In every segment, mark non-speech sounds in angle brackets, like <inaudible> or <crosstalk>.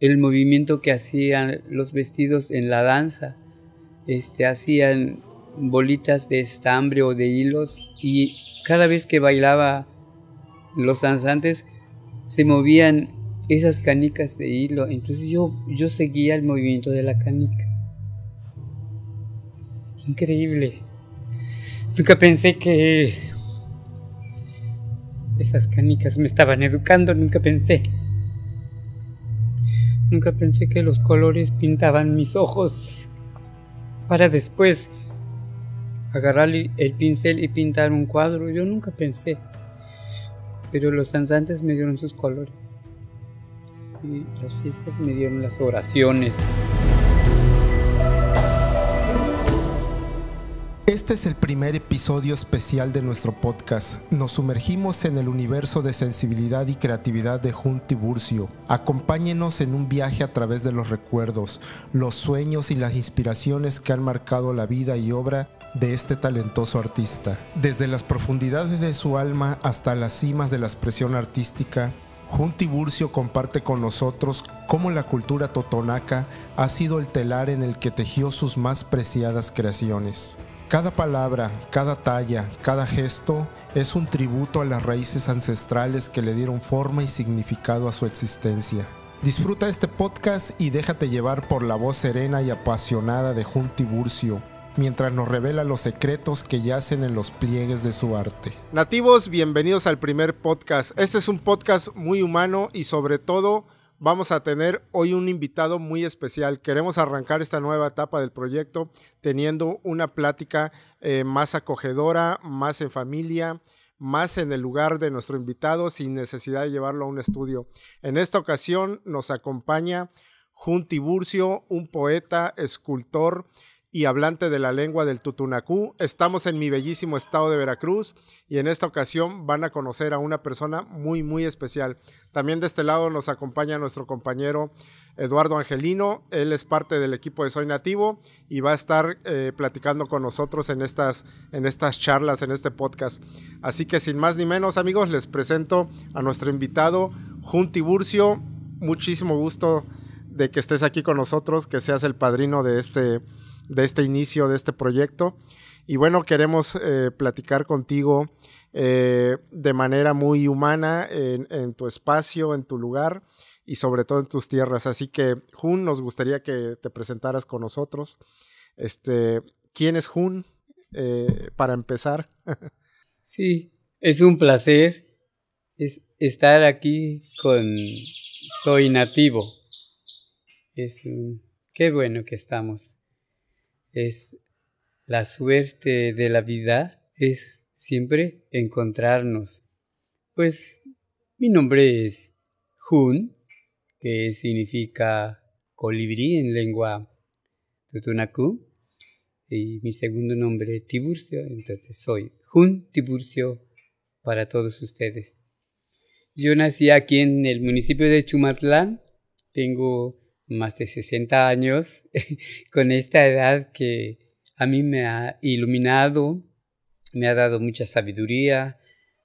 el movimiento que hacían los vestidos en la danza. Este, hacían bolitas de estambre o de hilos y cada vez que bailaba los danzantes se movían esas canicas de hilo. Entonces yo, yo seguía el movimiento de la canica. Increíble. Nunca pensé que esas canicas me estaban educando, nunca pensé. Nunca pensé que los colores pintaban mis ojos. Para después agarrar el pincel y pintar un cuadro, yo nunca pensé. Pero los danzantes me dieron sus colores. Y las fiestas me dieron las oraciones. Este es el primer episodio especial de nuestro podcast. Nos sumergimos en el universo de sensibilidad y creatividad de Jun Tiburcio. Acompáñenos en un viaje a través de los recuerdos, los sueños y las inspiraciones que han marcado la vida y obra de este talentoso artista. Desde las profundidades de su alma hasta las cimas de la expresión artística, Jun Tiburcio comparte con nosotros cómo la cultura totonaca ha sido el telar en el que tejió sus más preciadas creaciones. Cada palabra, cada talla, cada gesto es un tributo a las raíces ancestrales que le dieron forma y significado a su existencia. Disfruta este podcast y déjate llevar por la voz serena y apasionada de Jun Tiburcio, mientras nos revela los secretos que yacen en los pliegues de su arte. Nativos, bienvenidos al primer podcast. Este es un podcast muy humano y sobre todo vamos a tener hoy un invitado muy especial. Queremos arrancar esta nueva etapa del proyecto teniendo una plática eh, más acogedora, más en familia, más en el lugar de nuestro invitado sin necesidad de llevarlo a un estudio. En esta ocasión nos acompaña Jun Burcio, un poeta, escultor, y hablante de la lengua del Tutunacú. Estamos en mi bellísimo estado de Veracruz y en esta ocasión van a conocer a una persona muy, muy especial. También de este lado nos acompaña nuestro compañero Eduardo Angelino. Él es parte del equipo de Soy Nativo y va a estar eh, platicando con nosotros en estas, en estas charlas, en este podcast. Así que sin más ni menos, amigos, les presento a nuestro invitado, Jun Burcio Muchísimo gusto de que estés aquí con nosotros, que seas el padrino de este de este inicio, de este proyecto. Y bueno, queremos eh, platicar contigo eh, de manera muy humana en, tu espacio, en tu lugar y sobre todo en tus tierras. Así que, Jun, nos gustaría que te presentaras con nosotros. Este, ¿Quién es Jun? Eh, para empezar. <laughs> sí, es un placer estar aquí con Soy Nativo. Es Qué bueno que estamos es la suerte de la vida es siempre encontrarnos. Pues mi nombre es Hun, que significa colibrí en lengua tutunacú, y mi segundo nombre es Tiburcio, entonces soy Hun Tiburcio para todos ustedes. Yo nací aquí en el municipio de Chumatlán, tengo más de 60 años, <laughs> con esta edad que a mí me ha iluminado, me ha dado mucha sabiduría,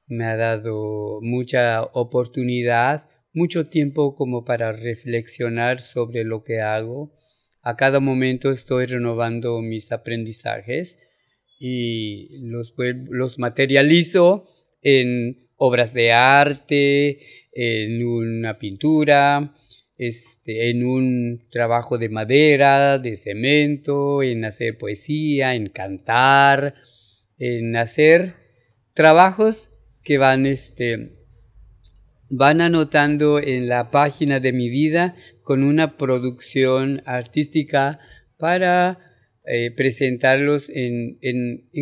me ha dado mucha oportunidad, mucho tiempo como para reflexionar sobre lo que hago. A cada momento estoy renovando mis aprendizajes y los, los materializo en obras de arte, en una pintura, este, en un trabajo de madera, de cemento, en hacer poesía, en cantar, en hacer trabajos que van, este, van anotando en la página de mi vida con una producción artística para eh, presentarlos en,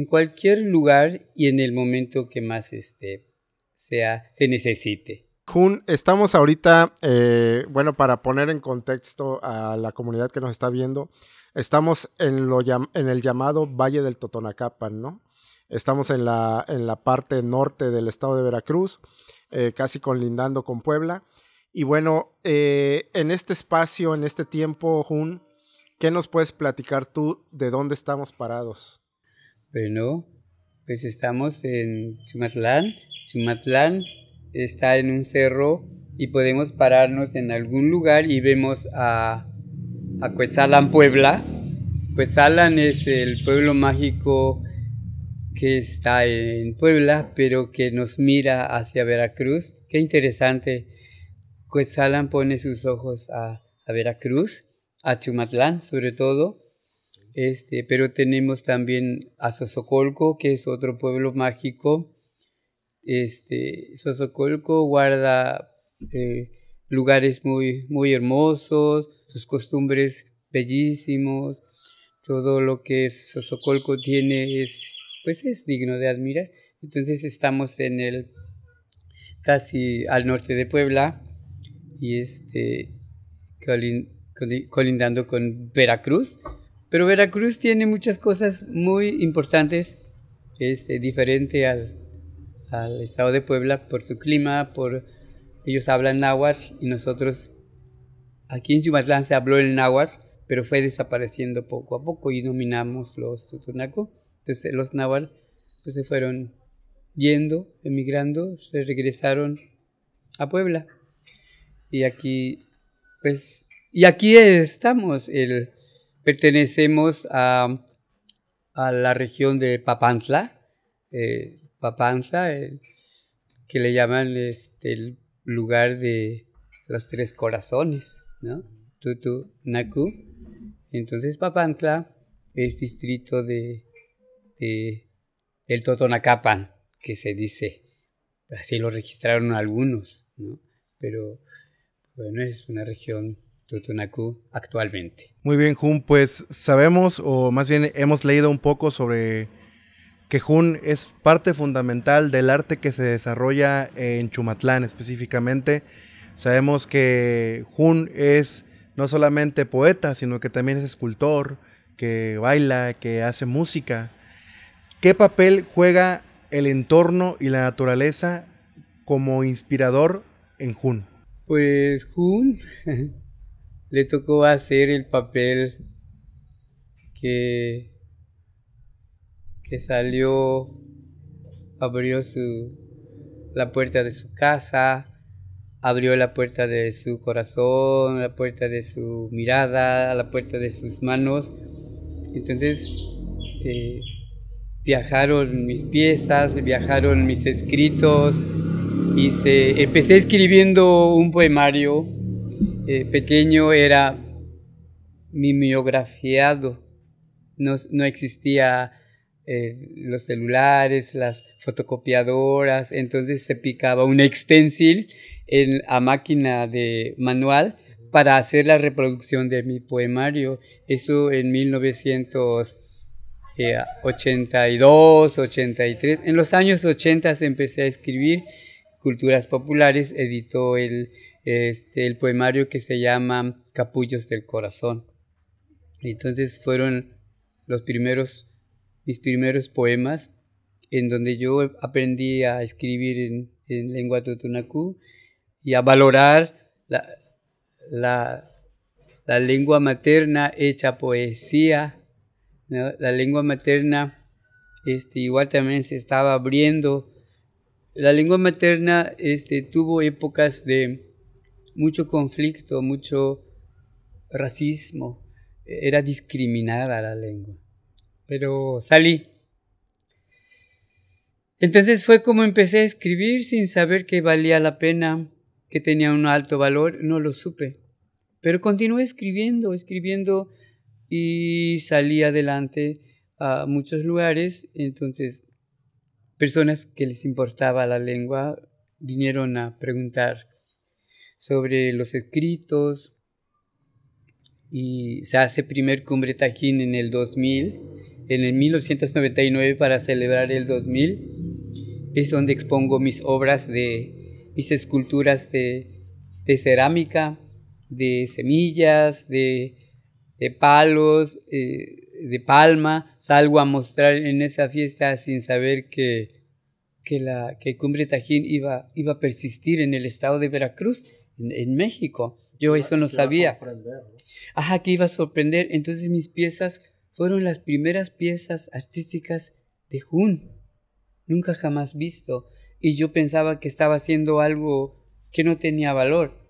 cualquier lugar y en el momento que más este, se necesite. Jun, estamos ahorita, eh, bueno, para poner en contexto a la comunidad que nos está viendo, estamos en, lo, en el llamado Valle del Totonacapan, ¿no? Estamos en la, en la parte norte del estado de Veracruz, eh, casi colindando con Puebla. Y bueno, eh, en este espacio, en este tiempo, Jun, ¿qué nos puedes platicar tú de dónde estamos parados? Bueno, pues estamos en Chumatlán, Chumatlán, está en un cerro y podemos pararnos en algún lugar y vemos a, a Puebla. Coetzalan es el pueblo mágico que está en Puebla, pero que nos mira hacia Veracruz. Qué interesante. Coetzalan pone sus ojos a, Veracruz, a Chumatlán sobre todo. Este, pero tenemos también a Sosocolco, que es otro pueblo mágico este, Sosocolco guarda eh, lugares muy, muy hermosos, sus costumbres bellísimos, todo lo que Sosocolco tiene es, pues es digno de admirar. Entonces estamos en el, casi al norte de Puebla y este, colindando con Veracruz. Pero Veracruz tiene muchas cosas muy importantes, este, diferente al, al estado de Puebla por su clima, por ellos hablan náhuatl y nosotros aquí en Chumatlán se habló el náhuatl, pero fue desapareciendo poco a poco y dominamos los tutunaco. Entonces los náhuatl pues, se fueron yendo, emigrando, se regresaron a Puebla. Y aquí pues y aquí estamos, el, pertenecemos a, la región de Papantla. Eh, Papantla, que le llaman este, el lugar de los tres corazones, ¿no? Tutu, Naku. Entonces Papantla es distrito de, el del Totonacapan, que se dice. Así lo registraron algunos, ¿no? Pero bueno, es una región Totonacu actualmente. Muy bien, Jun, pues sabemos, o más bien hemos leído un poco sobre que Hun es parte fundamental del arte que se desarrolla en Chumatlán específicamente. Sabemos que Jun es no solamente poeta, sino que también es escultor, que baila, que hace música. ¿Qué papel juega el entorno y la naturaleza como inspirador en Jun? Pues Jun <laughs> le tocó hacer el papel que este salió, abrió su, la puerta de su casa, abrió la puerta de su corazón, la puerta de su mirada, la puerta de sus manos. Entonces eh, viajaron mis piezas, viajaron mis escritos. y empecé escribiendo un poemario eh, pequeño, era mimeografiado. No, no existía eh, los celulares, las fotocopiadoras, entonces se picaba un extensil en, a máquina de manual para hacer la reproducción de mi poemario. Eso en 1982, 83. En los años 80 empecé a escribir. Culturas Populares editó el, este, el poemario que se llama Capullos del Corazón. Entonces fueron los primeros mis primeros poemas, en donde yo aprendí a escribir en, lengua totonacú y a valorar la, lengua materna hecha poesía. La lengua materna este, igual también se estaba abriendo. La lengua materna este, tuvo épocas de mucho conflicto, mucho racismo. Era discriminada la lengua pero salí. Entonces fue como empecé a escribir sin saber que valía la pena, que tenía un alto valor, no lo supe. Pero continué escribiendo, escribiendo y salí adelante a muchos lugares. Entonces, personas que les importaba la lengua vinieron a preguntar sobre los escritos. Y se hace primer cumbre Tajín en el 2000 en el 1999 para celebrar el 2000. Es donde expongo mis obras de mis esculturas de, de cerámica, de semillas, de, de palos, eh, de palma. Salgo a mostrar en esa fiesta sin saber que, que la que Cumbre Tajín iba, iba a persistir en el estado de Veracruz, en, en México. Yo ah, eso no sabía. Ajá, que iba a sorprender. Entonces mis piezas fueron las primeras piezas artísticas de Jun, nunca jamás visto, y yo pensaba que estaba haciendo algo que no tenía valor.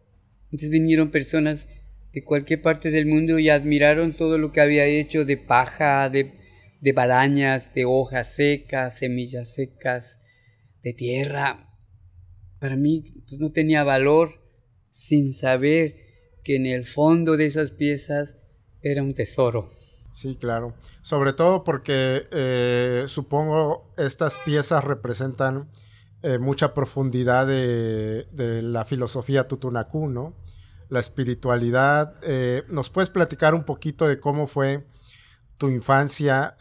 Entonces vinieron personas de cualquier parte del mundo y admiraron todo lo que había hecho de paja, de, de de hojas secas, semillas secas, de tierra. Para mí pues, no tenía valor sin saber que en el fondo de esas piezas era un tesoro. Sí, claro. Sobre todo porque eh, supongo estas piezas representan eh, mucha profundidad de, la filosofía tutunacú, ¿no? La espiritualidad. Eh, ¿Nos puedes platicar un poquito de cómo fue tu infancia,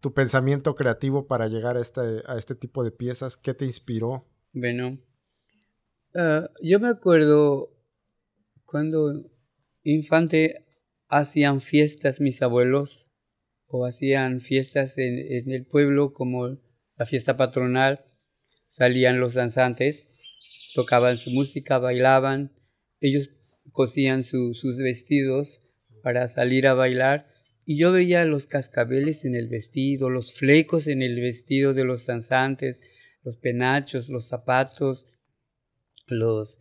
tu pensamiento creativo para llegar este, a este, tipo de piezas? ¿Qué te inspiró? Bueno, yo me acuerdo cuando infante hacían fiestas mis abuelos o hacían fiestas en, el pueblo como la fiesta patronal, salían los danzantes, tocaban su música, bailaban, ellos cosían sus vestidos para salir a bailar y yo veía los cascabeles en el vestido, los flecos en el vestido de los danzantes, los penachos, los zapatos, los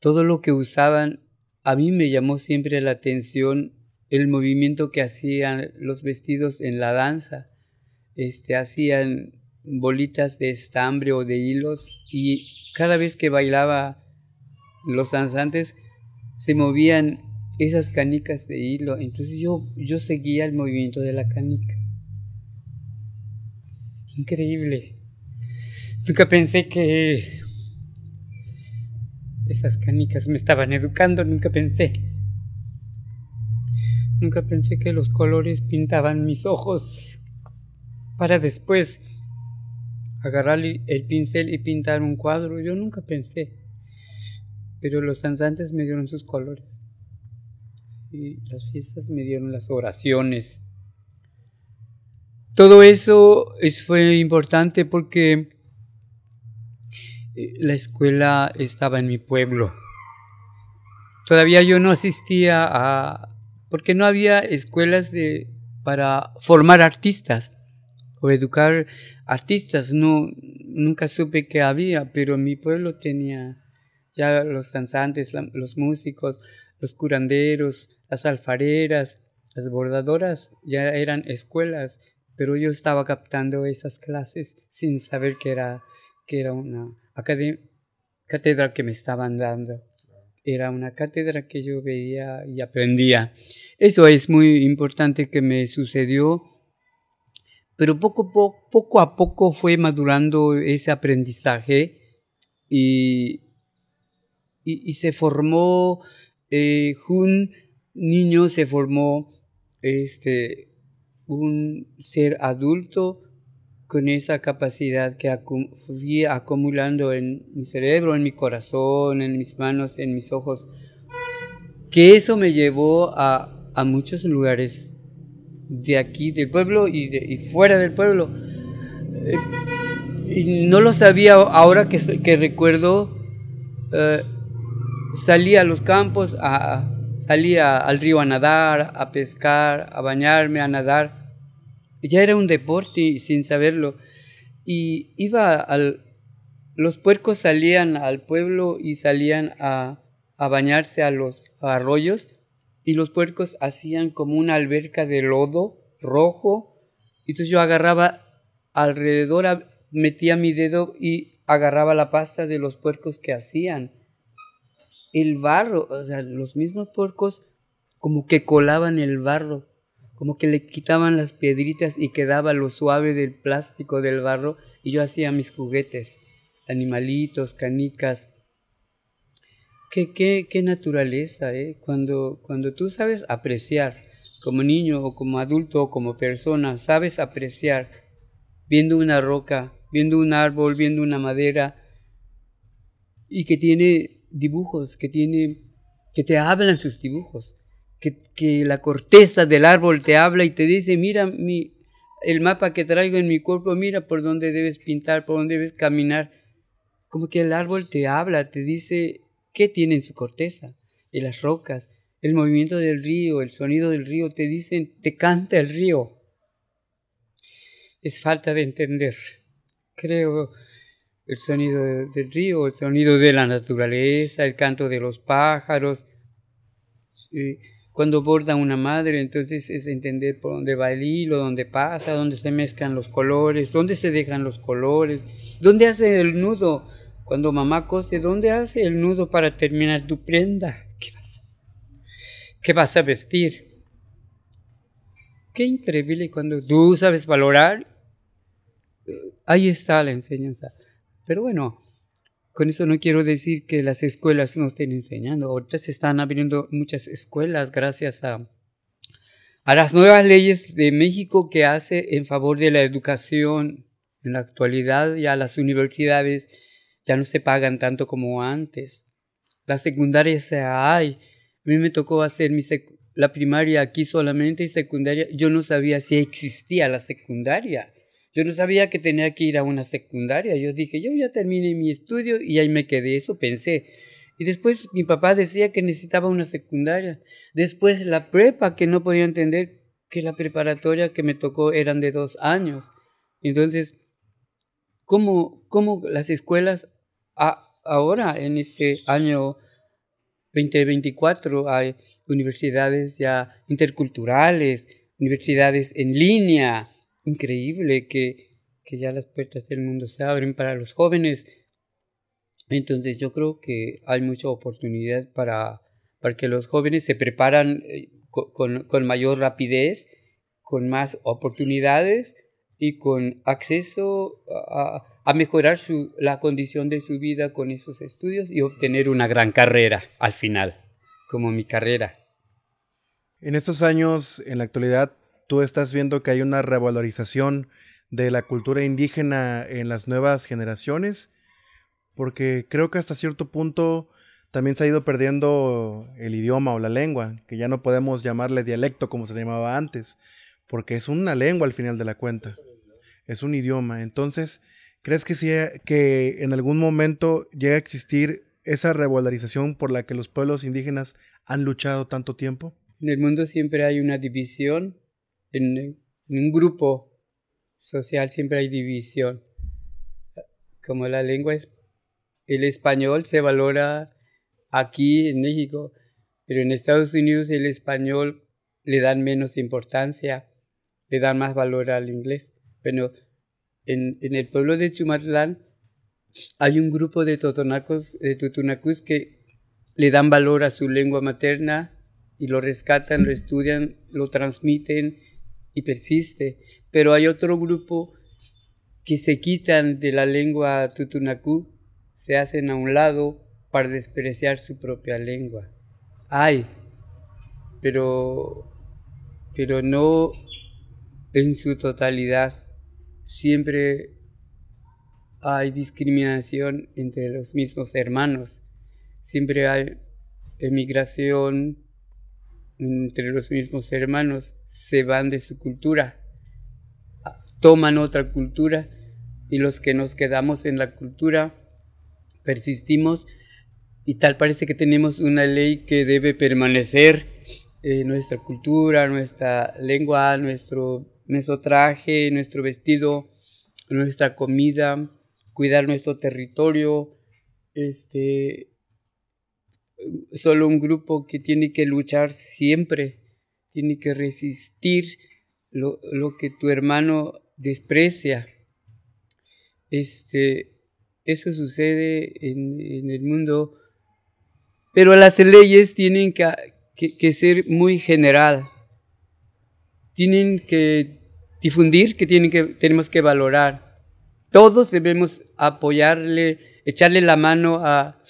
todo lo que usaban a mí me llamó siempre la atención el movimiento que hacían los vestidos en la danza. Este, hacían bolitas de estambre o de hilos y cada vez que bailaba los danzantes se movían esas canicas de hilo. Entonces yo, yo seguía el movimiento de la canica. Increíble. Nunca pensé que esas canicas me estaban educando, nunca pensé. Nunca pensé que los colores pintaban mis ojos. Para después agarrar el pincel y pintar un cuadro, yo nunca pensé. Pero los danzantes me dieron sus colores. Y las fiestas me dieron las oraciones. Todo eso fue importante porque eh, la escuela estaba en mi pueblo. Todavía yo no asistía a, porque no había escuelas de, para formar artistas o educar artistas. No, nunca supe que había, pero mi pueblo tenía ya los danzantes, los músicos, los curanderos, las alfareras, las bordadoras, ya eran escuelas, pero yo estaba captando esas clases sin saber que era, que era una catedral que me estaban dando era una cátedra que yo veía y aprendía. Eso es muy importante que me sucedió, pero poco, a poco fue madurando ese aprendizaje y, y, se formó, eh, un niño se formó este, un ser adulto con esa capacidad que fui acumulando en mi cerebro, en mi corazón, en mis manos, en mis ojos, que eso me llevó a, muchos lugares de aquí, del pueblo y, fuera del pueblo. Eh, y no lo sabía ahora que, que recuerdo. Eh, salí a los campos, a, salí al río a nadar, a pescar, a bañarme, a nadar ya era un deporte sin saberlo. Y iba al... Los puercos salían al pueblo y salían a, a bañarse a los arroyos y los puercos hacían como una alberca de lodo rojo. y Entonces yo agarraba alrededor, metía mi dedo y agarraba la pasta de los puercos que hacían. El barro, o sea, los mismos puercos como que colaban el barro como que le quitaban las piedritas y quedaba lo suave del plástico, del barro, y yo hacía mis juguetes, animalitos, canicas. Qué, qué, qué naturaleza, ¿eh? Cuando, cuando tú sabes apreciar, como niño o como adulto o como persona, sabes apreciar, viendo una roca, viendo un árbol, viendo una madera, y que tiene dibujos, que tiene, que te hablan sus dibujos que, la corteza del árbol te habla y te dice, mira mi, el mapa que traigo en mi cuerpo, mira por dónde debes pintar, por dónde debes caminar. Como que el árbol te habla, te dice qué tiene en su corteza, y las rocas, el movimiento del río, el sonido del río, te dicen, te canta el río. Es falta de entender, creo, el sonido del río, el sonido de la naturaleza, el canto de los pájaros. Cuando borda una madre, entonces es entender por dónde va el hilo, dónde pasa, dónde se mezclan los colores, dónde se dejan los colores, dónde hace el nudo. Cuando mamá cose, ¿dónde hace el nudo para terminar tu prenda? ¿Qué vas qué vas a vestir? Qué increíble cuando tú sabes valorar. Ahí está la enseñanza. Pero bueno, con eso no quiero decir que las escuelas no estén enseñando. Ahorita se están abriendo muchas escuelas gracias a, a las nuevas leyes de México que hace en favor de la educación. En la actualidad ya las universidades ya no se pagan tanto como antes. Las secundarias hay. A mí me tocó hacer mi la primaria aquí solamente y secundaria. Yo no sabía si existía la secundaria. Yo no sabía que tenía que ir a una secundaria. Yo dije, yo ya terminé mi estudio y ahí me quedé, eso pensé. Y después mi papá decía que necesitaba una secundaria. Después la prepa, que no podía entender que la preparatoria que me tocó eran de dos años. Entonces, ¿cómo, cómo las escuelas ahora, en este año 2024, hay universidades ya interculturales, universidades en línea, increíble que, ya las puertas del mundo se abren para los jóvenes. Entonces yo creo que hay mucha oportunidad para, para que los jóvenes se preparan eh, con, mayor rapidez, con más oportunidades y con acceso a, mejorar su, la condición de su vida con esos estudios y obtener una gran carrera al final, como mi carrera. En estos años, en la actualidad, tú estás viendo que hay una revalorización de la cultura indígena en las nuevas generaciones, porque creo que hasta cierto punto también se ha ido perdiendo el idioma o la lengua, que ya no podemos llamarle dialecto como se llamaba antes, porque es una lengua al final de la cuenta, es un idioma. Entonces, ¿crees que, si que en algún momento llega a existir esa revalorización por la que los pueblos indígenas han luchado tanto tiempo? En el mundo siempre hay una división en, un grupo social siempre hay división. Como la lengua el español se valora aquí en México, pero en Estados Unidos el español le dan menos importancia, le dan más valor al inglés. Bueno, en, el pueblo de Chumatlán hay un grupo de totonacos, de tutunacus que le dan valor a su lengua materna y lo rescatan, lo estudian, lo transmiten y persiste, pero hay otro grupo que se quitan de la lengua tutunacú, se hacen a un lado para despreciar su propia lengua. Hay, pero, pero no en su totalidad. Siempre hay discriminación entre los mismos hermanos. Siempre hay emigración, entre los mismos hermanos, se van de su cultura, toman otra cultura y los que nos quedamos en la cultura persistimos y tal parece que tenemos una ley que debe permanecer eh, nuestra cultura, nuestra lengua, nuestro, nuestro traje, nuestro vestido, nuestra comida, cuidar nuestro territorio, este, solo un grupo que tiene que luchar siempre, tiene que resistir lo, que tu hermano desprecia. Este, eso sucede en, el mundo, pero las leyes tienen que, ser muy general, tienen que difundir, que, tienen que tenemos que valorar. Todos debemos apoyarle, echarle la mano a,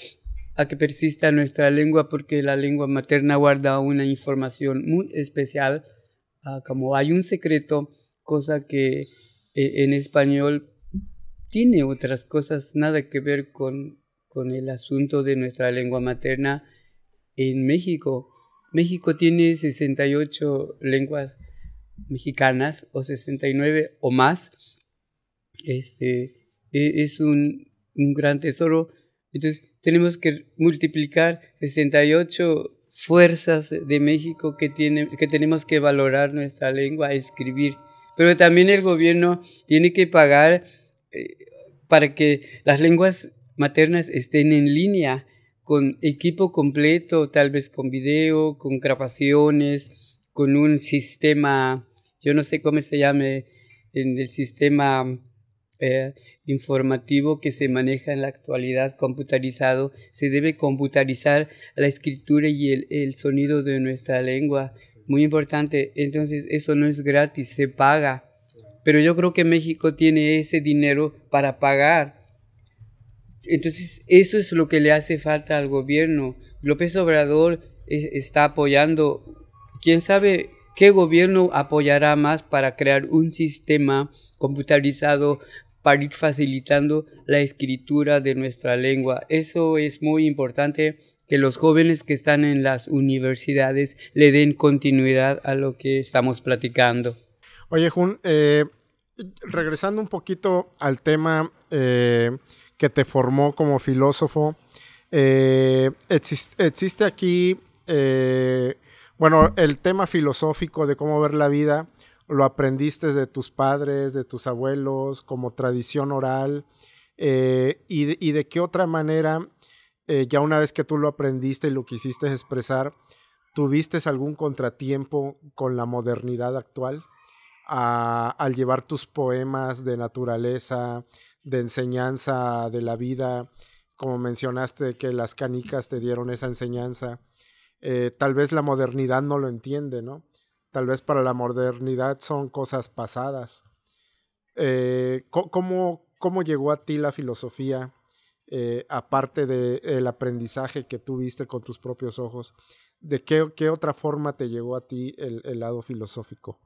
que persista nuestra lengua porque la lengua materna guarda una información muy especial, ah, como hay un secreto, cosa que eh, en español tiene otras cosas nada que ver con, con el asunto de nuestra lengua materna en México. México tiene 68 lenguas mexicanas o 69 o más. Este e, es un, un gran tesoro. Entonces, tenemos que multiplicar 68 fuerzas de México que, tiene, que tenemos que valorar nuestra lengua, escribir. Pero también el gobierno tiene que pagar eh, para que las lenguas maternas estén en línea con equipo completo, tal vez con video, con grabaciones, con un sistema, yo no sé cómo se llame, en el sistema eh, informativo que se maneja en la actualidad computarizado, se debe computarizar la escritura y el, sonido de nuestra lengua. Muy importante, entonces eso no es gratis, se paga. Pero yo creo que México tiene ese dinero para pagar. Entonces eso es lo que le hace falta al gobierno. López Obrador está apoyando, quién sabe qué gobierno apoyará más para crear un sistema computarizado para ir facilitando la escritura de nuestra lengua. Eso es muy importante que los jóvenes que están en las universidades le den continuidad a lo que estamos platicando. Oye, Jun, eh, regresando un poquito al tema eh, que te formó como filósofo, eh, existe aquí, bueno, el tema filosófico de cómo ver la vida, lo aprendiste de tus padres, de tus abuelos, como tradición oral, eh, y, de, qué otra manera, eh, ya una vez que tú lo aprendiste y lo quisiste expresar, ¿tuviste algún contratiempo con la modernidad actual al llevar tus poemas de naturaleza, de enseñanza de la vida? Como mencionaste que las canicas te dieron esa enseñanza, eh, tal vez la modernidad no lo entiende, ¿no? tal vez para la modernidad son cosas pasadas. Eh, ¿cómo, llegó a ti la filosofía, eh, aparte del aprendizaje que tuviste con tus propios ojos? ¿De qué, otra forma te llegó a ti el, lado filosófico?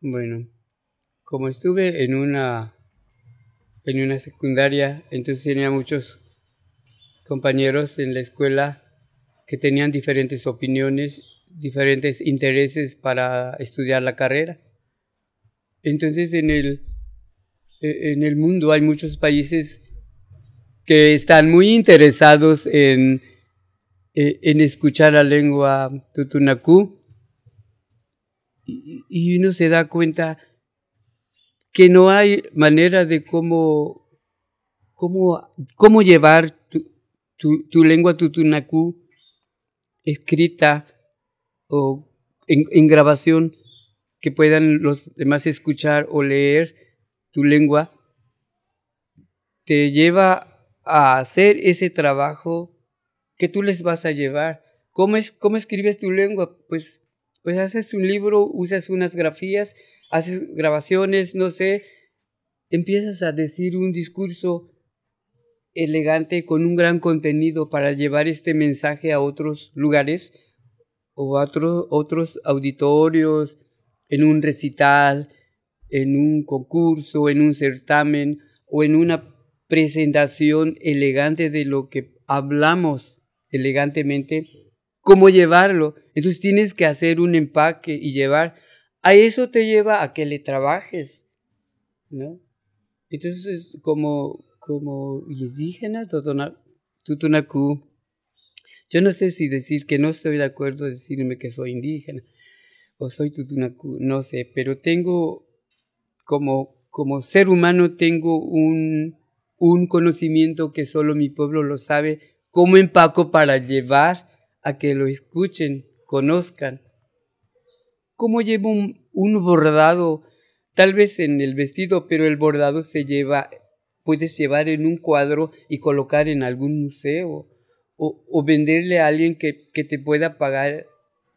Bueno, como estuve en una, en una secundaria, entonces tenía muchos compañeros en la escuela que tenían diferentes opiniones diferentes intereses para estudiar la carrera. Entonces en el, e, en el mundo hay muchos países que están muy interesados en, e, en escuchar la lengua tutunacú y, uno se da cuenta que no hay manera de cómo, cómo, cómo llevar tu, tu lengua tutunacú escrita o en, grabación que puedan los demás escuchar o leer tu lengua, te lleva a hacer ese trabajo que tú les vas a llevar. ¿Cómo, es, cómo escribes tu lengua? Pues, pues haces un libro, usas unas grafías, haces grabaciones, no sé, empiezas a decir un discurso elegante con un gran contenido para llevar este mensaje a otros lugares o a otros auditorios, en un recital, en un concurso, en un certamen o en una presentación elegante de lo que hablamos elegantemente, cómo llevarlo. Entonces tienes que hacer un empaque y llevar. A eso te lleva a que le trabajes, ¿no? Entonces, como, como indígena, Tutunacú, yo no sé si decir que no estoy de acuerdo, decirme que soy indígena o soy tutunacú, no sé, pero tengo, como, como ser humano, tengo un, un conocimiento que solo mi pueblo lo sabe, cómo empaco para llevar a que lo escuchen, conozcan. ¿Cómo llevo un, un bordado? Tal vez en el vestido, pero el bordado se lleva puedes llevar en un cuadro y colocar en algún museo o, venderle a alguien que, te pueda pagar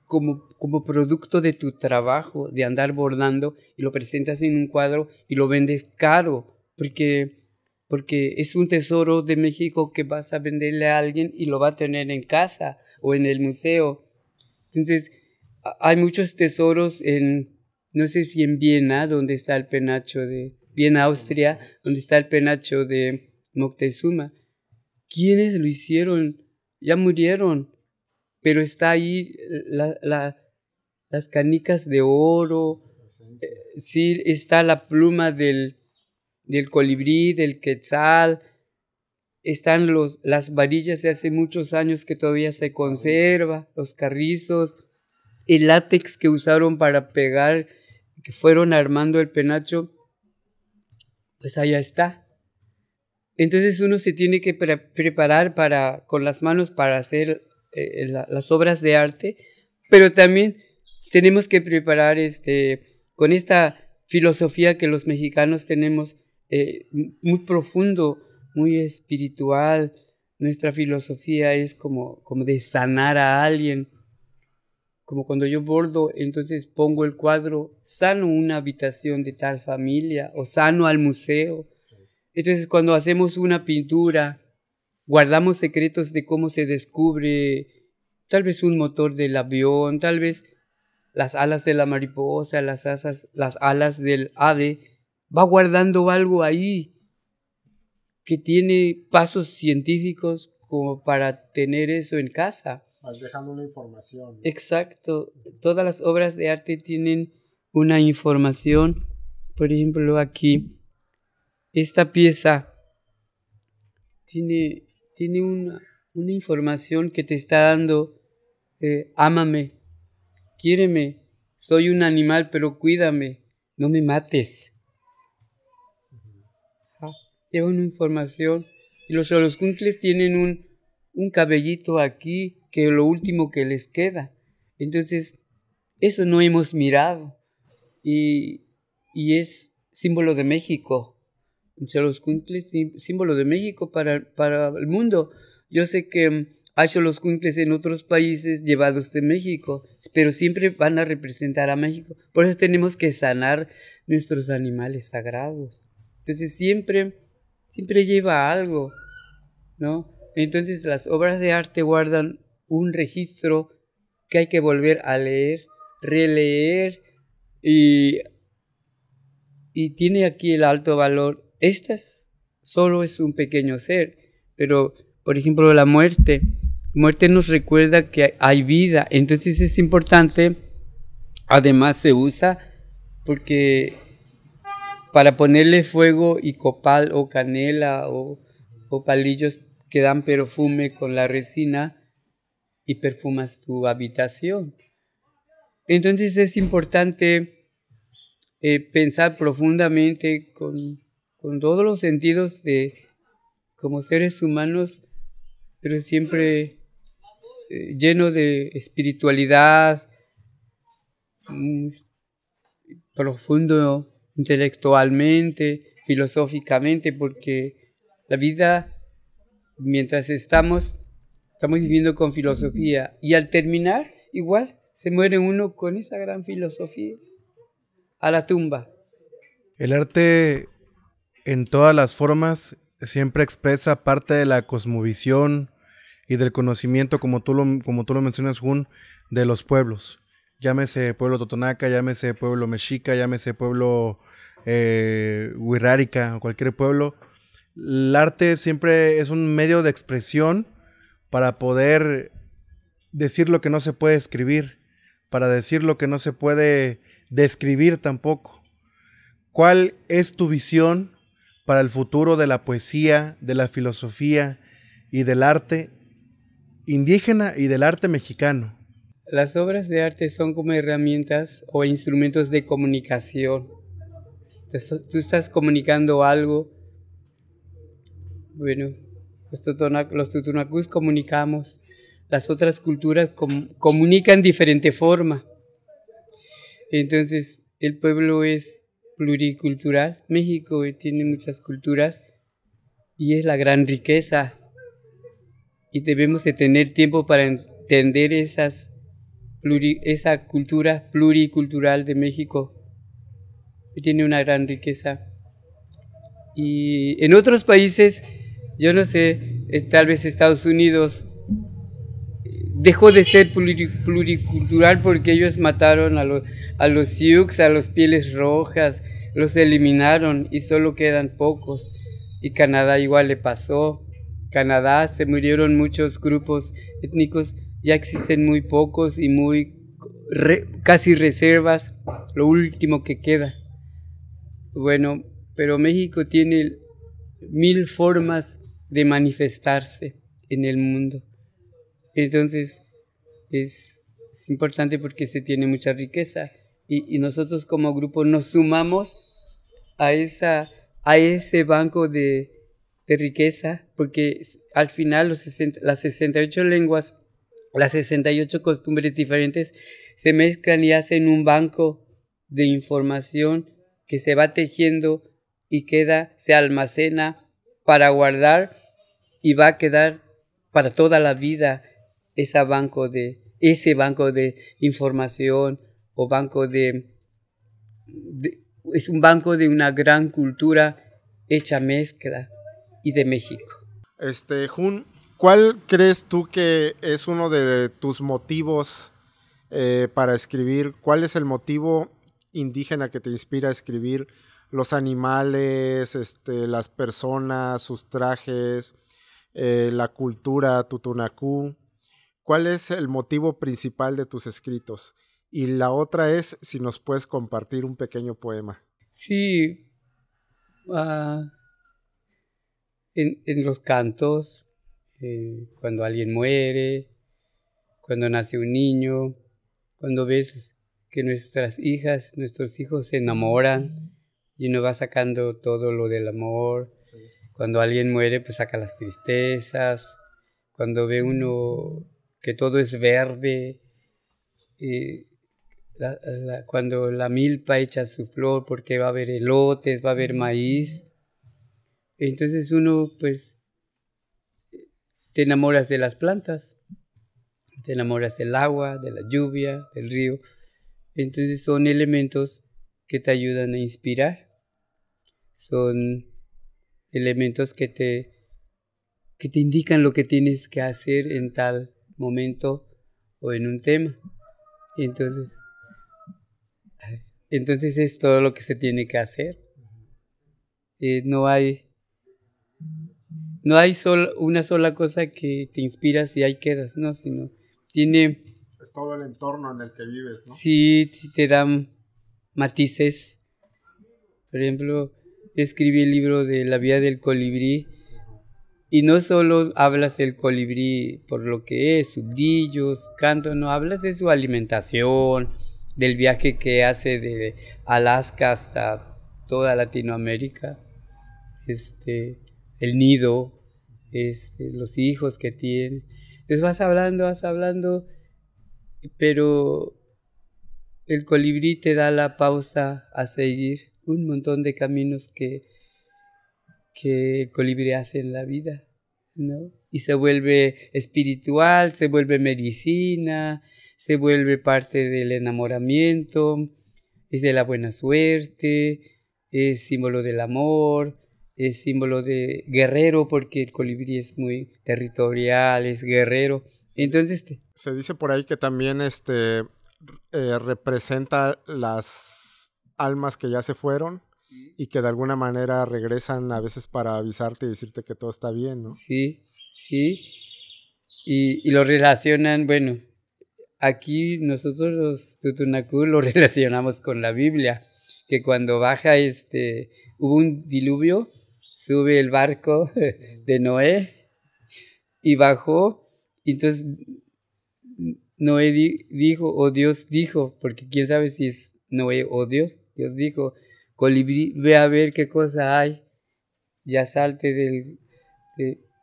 como, como producto de tu trabajo, de andar bordando y lo presentas en un cuadro y lo vendes caro, porque, porque es un tesoro de México que vas a venderle a alguien y lo va a tener en casa o en el museo. Entonces, hay muchos tesoros en, no sé si en Viena, donde está el penacho de, Viena, Austria, donde está el penacho de Moctezuma. ¿Quiénes lo hicieron? ya murieron, pero está ahí las canicas de oro, eh, sí, está la pluma del, colibrí, del quetzal, están los, las varillas de hace muchos años que todavía se conserva, los carrizos, el látex que usaron para pegar, que fueron armando el penacho, pues allá está. Entonces uno se tiene que preparar para, con las manos para hacer eh, eh, las obras de arte, pero también tenemos que preparar este, con esta filosofía que los mexicanos tenemos eh, muy profundo, muy espiritual. Nuestra filosofía es como, como de sanar a alguien. Como cuando yo bordo, entonces pongo el cuadro, sano una habitación de tal familia o sano al museo entonces cuando hacemos una pintura, guardamos secretos de cómo se descubre tal vez un motor del avión, tal vez las alas de la mariposa, las, asas, las alas del ave, va guardando algo ahí que tiene pasos científicos como para tener eso en casa. Vas dejando una información. Exacto. Todas las obras de arte tienen una información. Por ejemplo, aquí esta pieza tiene, tiene una, información que te está dando, eh, ámame, quiéreme, soy un animal, pero cuídame, no me mates. una información. Y los cuncles tienen un, cabellito aquí, que es lo último que les queda. Entonces, eso no hemos mirado. y es símbolo de México los cuncles, símbolo de México para, para el mundo. Yo sé que ha hecho los cuncles en otros países llevados de México, pero siempre van a representar a México. Por eso tenemos que sanar nuestros animales sagrados. Entonces siempre, siempre lleva algo, ¿no? Entonces las obras de arte guardan un registro que hay que volver a leer, releer y, y tiene aquí el alto valor estas solo es un pequeño ser, pero por ejemplo la muerte, muerte nos recuerda que hay vida, entonces es importante, además se usa porque para ponerle fuego y copal o canela o, palillos que dan perfume con la resina y perfumas tu habitación. Entonces es importante eh, pensar profundamente con con todos los sentidos de como seres humanos, pero siempre eh, lleno de espiritualidad, profundo intelectualmente, filosóficamente, porque la vida, mientras estamos, estamos viviendo con filosofía. Y al terminar, igual, se muere uno con esa gran filosofía a la tumba. El arte en todas las formas siempre expresa parte de la cosmovisión y del conocimiento, como tú lo, como tú lo mencionas, Jun, de los pueblos. Llámese pueblo totonaca, llámese pueblo mexica, llámese pueblo eh, cualquier pueblo. El arte siempre es un medio de expresión para poder decir lo que no se puede escribir, para decir lo que no se puede describir tampoco. ¿Cuál es tu visión para el futuro de la poesía, de la filosofía y del arte indígena y del arte mexicano. Las obras de arte son como herramientas o instrumentos de comunicación. Tú estás comunicando algo. Bueno, los tutunacus comunicamos. Las otras culturas comunican comunican diferente forma. Entonces, el pueblo es pluricultural. México tiene muchas culturas y es la gran riqueza. Y debemos de tener tiempo para entender esas esa cultura pluricultural de México. tiene una gran riqueza. Y en otros países, yo no sé, eh, tal vez Estados Unidos dejó de ser pluricultural porque ellos mataron a los, a Sioux, a los pieles rojas, los eliminaron y solo quedan pocos. Y Canadá igual le pasó. Canadá se murieron muchos grupos étnicos, ya existen muy pocos y muy casi reservas, lo último que queda. Bueno, pero México tiene mil formas de manifestarse en el mundo. Entonces, es, importante porque se tiene mucha riqueza y, nosotros como grupo nos sumamos a, esa, a ese banco de, riqueza porque al final los las 68 lenguas, las 68 costumbres diferentes se mezclan y hacen un banco de información que se va tejiendo y queda, se almacena para guardar y va a quedar para toda la vida banco de, ese banco de información o banco de, es un banco de una gran cultura hecha mezcla y de México. Este, Jun, ¿cuál crees tú que es uno de tus motivos eh, para escribir? ¿Cuál es el motivo indígena que te inspira a escribir los animales, este, las personas, sus trajes, eh, la cultura, Tutunacú? ¿Cuál es el motivo principal de tus escritos? Y la otra es si nos puedes compartir un pequeño poema. Sí. Ah, en, los cantos, eh, cuando alguien muere, cuando nace un niño, cuando ves que nuestras hijas, nuestros hijos se enamoran y uno va sacando todo lo del amor. Cuando alguien muere, pues saca las tristezas. Cuando ve uno que todo es verde. cuando la milpa echa su flor, porque va a haber elotes, va a haber maíz. Entonces uno, pues, te enamoras de las plantas, te enamoras del agua, de la lluvia, del río. Entonces son elementos que te ayudan a inspirar. Son elementos que te, que te indican lo que tienes que hacer en tal momento o en un tema. Entonces, entonces es todo lo que se tiene que hacer. Eh, no hay, no hay una sola cosa que te inspiras y ahí quedas, no, sino tiene... Es todo el entorno en el que vives, ¿no? Sí, te dan matices. Por ejemplo, escribí el libro de La vida del colibrí y no solo hablas del colibrí por lo que es, sus brillos, canto, no, hablas de su alimentación, del viaje que hace de Alaska hasta toda Latinoamérica, este, el nido, este, los hijos que tiene. Entonces vas hablando, vas hablando, pero el colibrí te da la pausa a seguir un montón de caminos que que el colibrí hace en la vida, ¿no? Y se vuelve espiritual, se vuelve medicina, se vuelve parte del enamoramiento, es de la buena suerte, es símbolo del amor, es símbolo de guerrero, porque el colibrí es muy territorial, es guerrero. Entonces... Este se dice por ahí que también este, eh, representa las almas que ya se fueron y que de alguna manera regresan a veces para avisarte y decirte que todo está bien, ¿no? Sí, sí. Y, lo relacionan, bueno, aquí nosotros los Tutunacú lo <laughs> relacionamos con la Biblia, que cuando baja este, hubo un diluvio, sube el barco <laughs> de Noé y bajó, y entonces Noé dijo, o Dios dijo, porque quién sabe si es Noé o Dios, Dios dijo, colibrí, ve a ver qué cosa hay, ya salte del...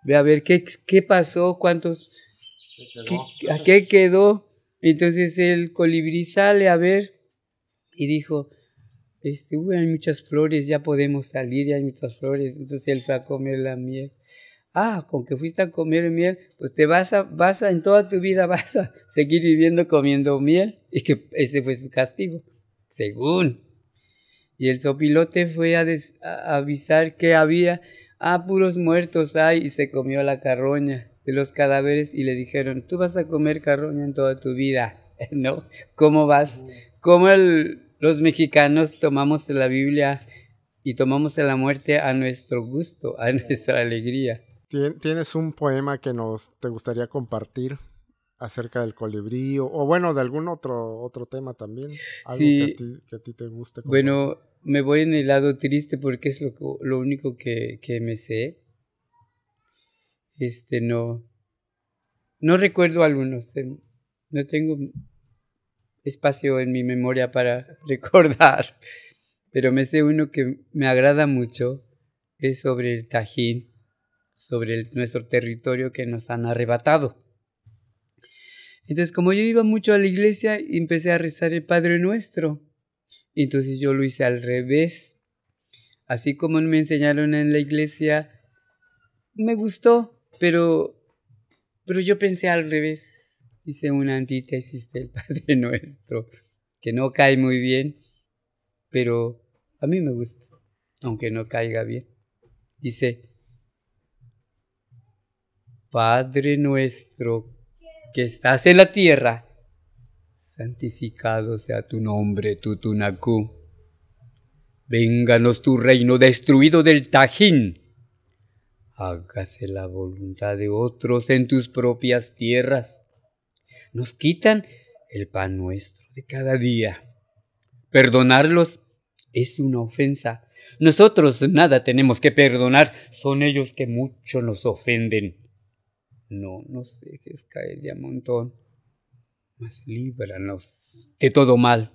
ve a ver qué, qué pasó, cuántos... Qué, ¿A qué quedó? Entonces el colibrí sale a ver y dijo, este, hay muchas flores, ya podemos salir, ya hay muchas flores. Entonces él fue a comer la miel. Ah, con que fuiste a comer miel, pues te vas a, vas en toda tu vida <laughs> vas a seguir viviendo comiendo miel. Y que ese fue su castigo, según. Y el sopilote fue a, avisar que había, apuros ah, muertos ahí y se comió la carroña de los cadáveres y le dijeron, tú vas a comer carroña en toda tu vida, <laughs> ¿no? ¿Cómo vas? ¿Cómo los mexicanos tomamos la Biblia y tomamos la muerte a nuestro gusto, a nuestra alegría? ¿Tienes un poema que nos te gustaría compartir? acerca del colibrí o, bueno, de algún otro, otro tema también. Algo que, a ti, que, a ti, te guste. Bueno, me voy en el lado triste porque es lo, único que, me sé. Este, no. No recuerdo algunos. Eh, no tengo espacio en mi memoria para <laughs> recordar. Pero me sé uno que me agrada mucho. Es sobre el Tajín, sobre nuestro territorio que nos han arrebatado. Entonces, como yo iba mucho a la iglesia, empecé a rezar el Padre Nuestro entonces yo lo hice al revés. Así como me enseñaron en la iglesia, me gustó, pero, pero yo pensé al revés. Hice una antítesis del <laughs> Padre Nuestro, que no cae muy bien, pero a mí me gusta, aunque no caiga bien. Dice, Padre Nuestro, que estás en la tierra, santificado sea tu nombre, Tutunacú. Vénganos tu reino destruido del Tajín. Hágase la voluntad de otros en tus propias tierras. Nos quitan el pan nuestro de cada día. Perdonarlos es una ofensa. Nosotros nada tenemos que perdonar, son ellos que mucho nos ofenden. No nos dejes caer de montón más líbranos de todo mal.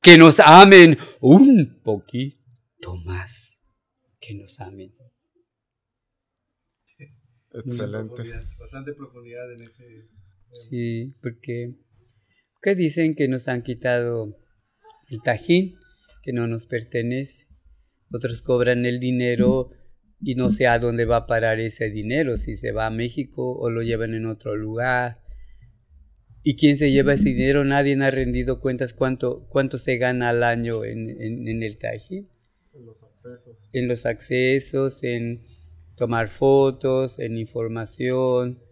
Que nos amen un poquito más. Que nos amen. Excelente. bastante profundidad en ese. Sí, porque, qué dicen que nos han quitado el tajín, que no nos pertenece. Otros cobran el dinero y no sé a dónde va a parar ese dinero, si se va a México o lo llevan en otro lugar ¿Y quién se lleva ese dinero? Nadie ha rendido cuentas cuánto, cuánto se gana al año en, el Tajín. En los accesos. En los accesos, en tomar fotos, en información,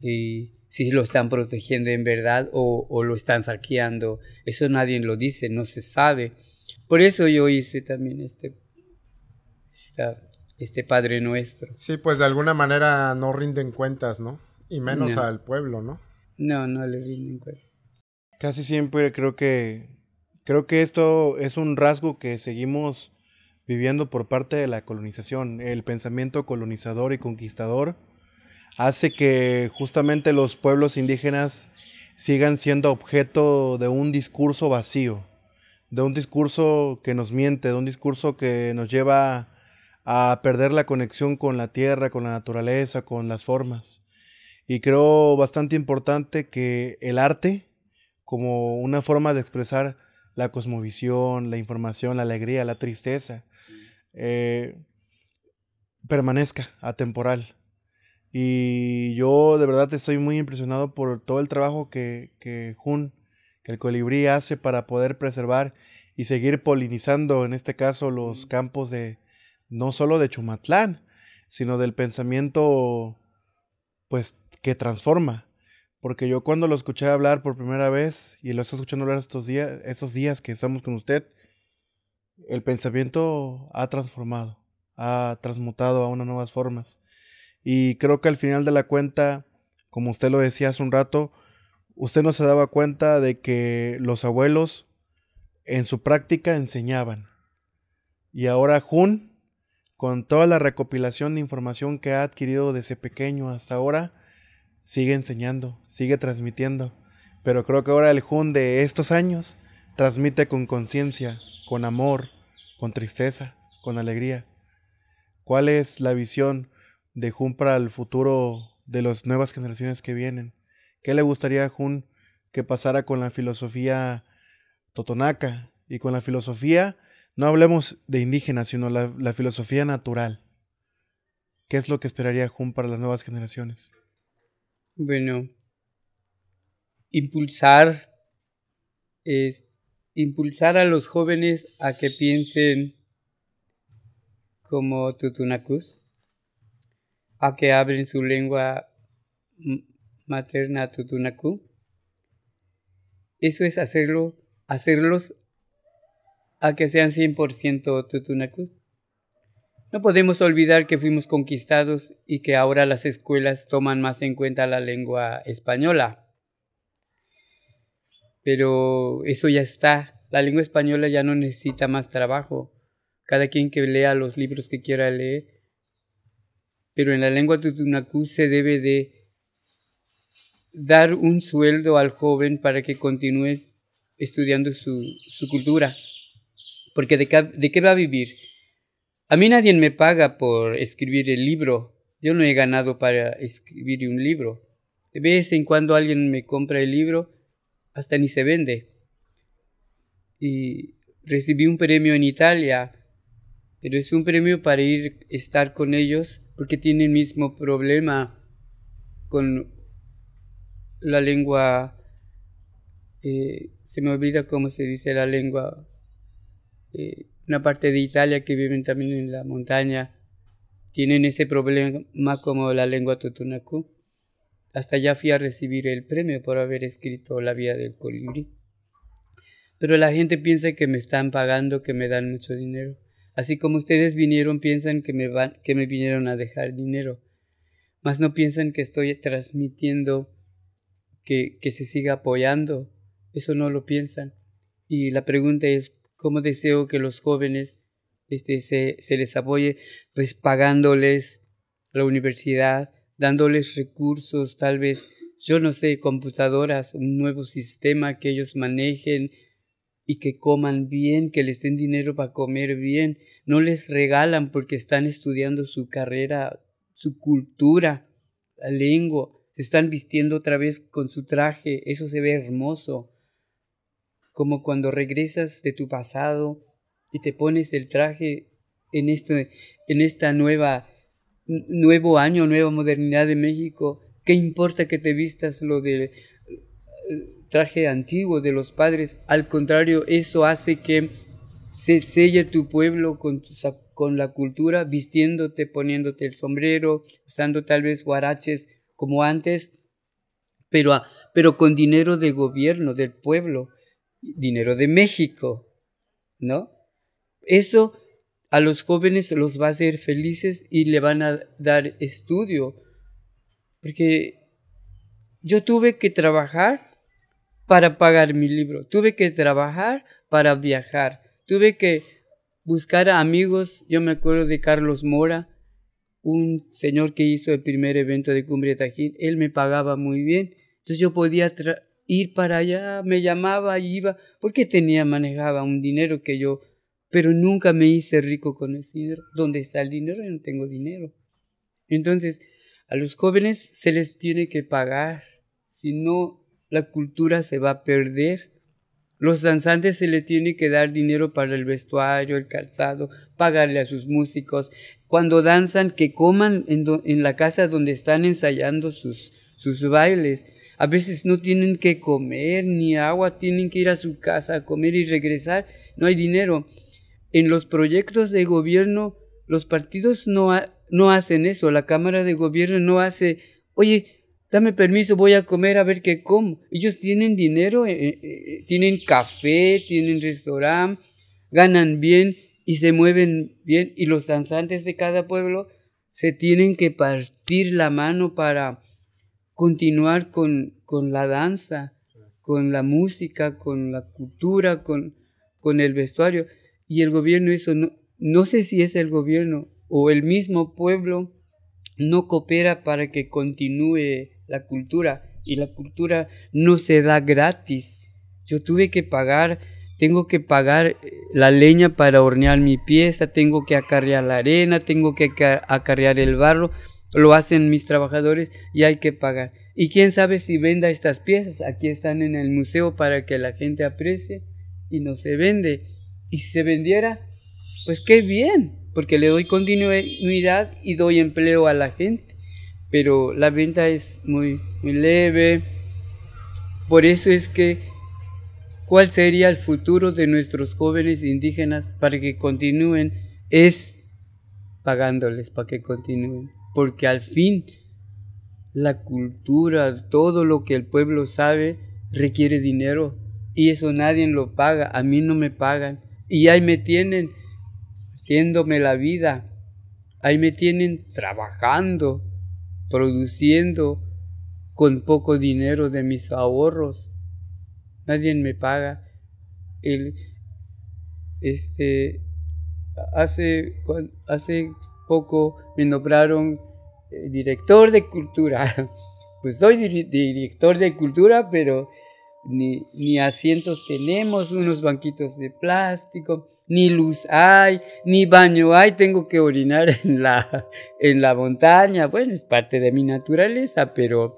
y si lo están protegiendo en verdad o, lo están saqueando. Eso nadie lo dice, no se sabe. Por eso yo hice también este, este Padre Nuestro. Sí, pues de alguna manera no rinden cuentas, ¿no? Y menos al pueblo, ¿no? No, no le vi Casi siempre creo que creo que esto es un rasgo que seguimos viviendo por parte de la colonización. El pensamiento colonizador y conquistador hace que justamente los pueblos indígenas sigan siendo objeto de un discurso vacío, de un discurso que nos miente, de un discurso que nos lleva a perder la conexión con la tierra, con la naturaleza, con las formas. Y creo bastante importante que el arte, como una forma de expresar la cosmovisión, la información, la alegría, la tristeza, eh, permanezca atemporal. Y yo de verdad estoy muy impresionado por todo el trabajo que, que Jun, que el colibrí hace para poder preservar y seguir polinizando, en este caso, los campos de no solo de Chumatlán, sino del pensamiento pues que transforma. Porque yo cuando lo escuché hablar por primera vez y lo estoy escuchando hablar estos días, estos días que estamos con usted, el pensamiento ha transformado, ha transmutado a unas nuevas formas. Y creo que al final de la cuenta, como usted lo decía hace un rato, usted no se daba cuenta de que los abuelos en su práctica enseñaban. Y ahora Jun con toda la recopilación de información que ha adquirido desde pequeño hasta ahora, sigue enseñando, sigue transmitiendo. Pero creo que ahora el Jun de estos años transmite con conciencia, con amor, con tristeza, con alegría. ¿Cuál es la visión de Jun para el futuro de las nuevas generaciones que vienen? ¿Qué le gustaría a Jun que pasara con la filosofía totonaca y con la filosofía no hablemos de indígenas, sino la, la filosofía natural. ¿Qué es lo que esperaría Jun para las nuevas generaciones? Bueno, impulsar es impulsar a los jóvenes a que piensen como Tutunacus, a que hablen su lengua materna Tutunacu. Eso es hacerlo, hacerlos a que sean 100% tutunacú. No podemos olvidar que fuimos conquistados y que ahora las escuelas toman más en cuenta la lengua española. Pero eso ya está. La lengua española ya no necesita más trabajo. Cada quien que lea los libros que quiera leer. Pero en la lengua tutunacú se debe de dar un sueldo al joven para que continúe estudiando su, su cultura porque de, qué va a vivir? A mí nadie me paga por escribir el libro. Yo no he ganado para escribir un libro. De vez en cuando alguien me compra el libro, hasta ni se vende. Y recibí un premio en Italia, pero es un premio para ir estar con ellos porque tienen el mismo problema con la lengua, eh, se me olvida cómo se dice la lengua eh, una parte de Italia que viven también en la montaña, tienen ese problema como la lengua totonacu. Hasta ya fui a recibir el premio por haber escrito La Vía del colibrí. Pero la gente piensa que me están pagando, que me dan mucho dinero. Así como ustedes vinieron, piensan que me, van, que me vinieron a dejar dinero. más no piensan que estoy transmitiendo que, que se siga apoyando. Eso no lo piensan. Y la pregunta es, cómo deseo que los jóvenes este, se, se les apoye, pues pagándoles la universidad, dándoles recursos, tal vez, yo no sé, computadoras, un nuevo sistema que ellos manejen y que coman bien, que les den dinero para comer bien, no les regalan porque están estudiando su carrera, su cultura, la lengua, se están vistiendo otra vez con su traje, eso se ve hermoso como cuando regresas de tu pasado y te pones el traje en, este, en esta nueva, nuevo año, nueva modernidad de México. ¿Qué importa que te vistas lo del eh, traje antiguo de los padres? Al contrario, eso hace que se selle tu pueblo con, con la cultura, vistiéndote, poniéndote el sombrero, usando tal vez guaraches como antes, pero, pero con dinero de gobierno, del pueblo dinero de México, ¿no? Eso a los jóvenes los va a hacer felices y le van a dar estudio, porque yo tuve que trabajar para pagar mi libro, tuve que trabajar para viajar, tuve que buscar amigos, yo me acuerdo de Carlos Mora, un señor que hizo el primer evento de Cumbre Tajín, él me pagaba muy bien, entonces yo podía ir para allá, me llamaba iba, porque tenía, manejaba un dinero que yo, pero nunca me hice rico con ese dinero. ¿Dónde está el dinero? Yo no tengo dinero. Entonces, a los jóvenes se les tiene que pagar, si no, la cultura se va a perder. Los danzantes se les tiene que dar dinero para el vestuario, el calzado, pagarle a sus músicos. Cuando danzan, que coman en, en la casa donde están ensayando sus, sus bailes a veces no tienen que comer ni agua, tienen que ir a su casa a comer y regresar. No hay dinero. En los proyectos de gobierno, los partidos no, no hacen eso. La Cámara de Gobierno no hace, oye, dame permiso, voy a comer a ver qué como. Ellos tienen dinero, eh, eh, eh, tienen café, tienen restaurante, ganan bien y se mueven bien. Y los danzantes de cada pueblo se tienen que partir la mano para continuar con, con la danza, con la música, con la cultura, con, con el vestuario. Y el gobierno eso, no, no sé si es el gobierno o el mismo pueblo, no coopera para que continúe la cultura. Y la cultura no se da gratis. Yo tuve que pagar, tengo que pagar eh, la leña para hornear mi pieza, tengo que acarrear la arena, tengo que acarrear el barro lo hacen mis trabajadores y hay que pagar. Y quién sabe si venda estas piezas. Aquí están en el museo para que la gente aprecie y no se vende. Y si se vendiera, pues qué bien, porque le doy continuidad y doy empleo a la gente. Pero la venta es muy, muy leve. Por eso es que, ¿cuál sería el futuro de nuestros jóvenes indígenas para que continúen? Es pagándoles para que continúen porque al fin la cultura, todo lo que el pueblo sabe, requiere dinero y eso nadie lo paga, a mí no me pagan. Y ahí me tienen, tiéndome la vida, ahí me tienen trabajando, produciendo con poco dinero de mis ahorros. Nadie me paga. El, este, hace, hace poco me nombraron eh, director de cultura. <laughs> Pues soy director de cultura, pero ni, ni asientos tenemos, unos banquitos de plástico, ni luz hay, ni baño hay, tengo que orinar <laughs> en la, en la montaña. Bueno, es parte de mi naturaleza, pero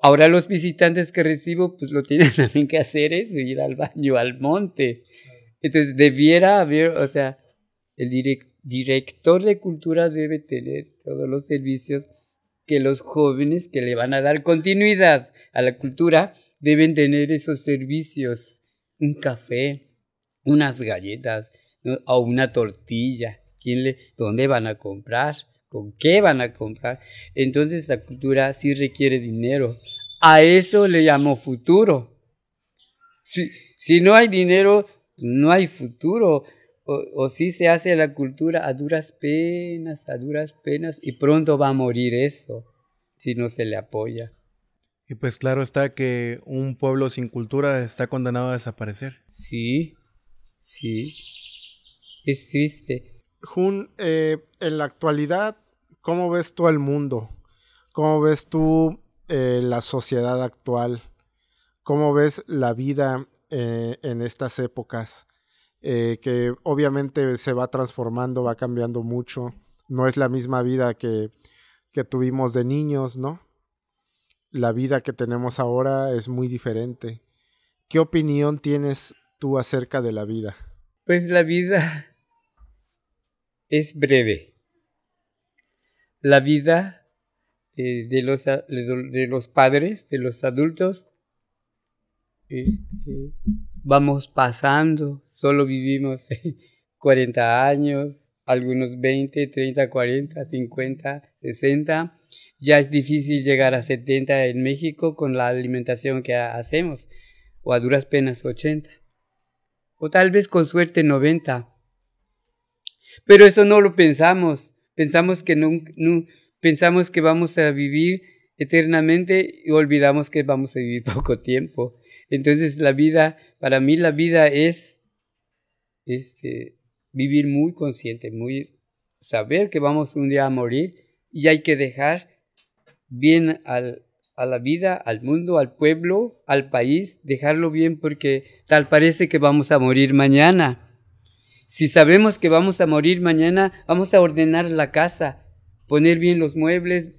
ahora los visitantes que recibo, pues lo tienen <laughs> también que hacer es ir al baño, al monte. Entonces debiera haber, o sea, el director director de cultura debe tener todos los servicios que los jóvenes que le van a dar continuidad a la cultura deben tener esos servicios. Un café, unas galletas o una tortilla. ¿Quién le, ¿Dónde van a comprar? ¿Con qué van a comprar? Entonces la cultura sí requiere dinero. A eso le llamo futuro. Si, si no hay dinero, no hay futuro o, si se hace la cultura a duras penas, a duras penas, y pronto va a morir eso si no se le apoya. Y pues claro está que un pueblo sin cultura está condenado a desaparecer. Sí, sí. Es triste. Jun, eh, en la actualidad, ¿cómo ves tú el mundo? ¿Cómo ves tú eh, la sociedad actual? ¿Cómo ves la vida eh, en estas épocas? Eh, que obviamente se va transformando, va cambiando mucho. No es la misma vida que, tuvimos de niños, ¿no? La vida que tenemos ahora es muy diferente. ¿Qué opinión tienes tú acerca de la vida? Pues la vida <laughs> es breve. La vida eh, de, los, de los padres, de los adultos, este, vamos pasando solo vivimos 40 <laughs> años, algunos 20, 30, 40, 50, 60. Ya es difícil llegar a 70 en México con la alimentación que hacemos, o a duras penas 80, o tal vez con suerte 90. Pero eso no lo pensamos, pensamos que, pensamos que vamos a vivir eternamente y olvidamos que vamos a vivir <laughs> poco tiempo. Entonces la vida, para mí la vida es este, vivir muy consciente, muy saber que vamos un día a morir y hay que dejar bien al, a la vida, al mundo, al pueblo, al país, dejarlo bien porque tal parece que vamos a morir mañana. Si sabemos que vamos a morir mañana, vamos a ordenar la casa, poner bien los muebles,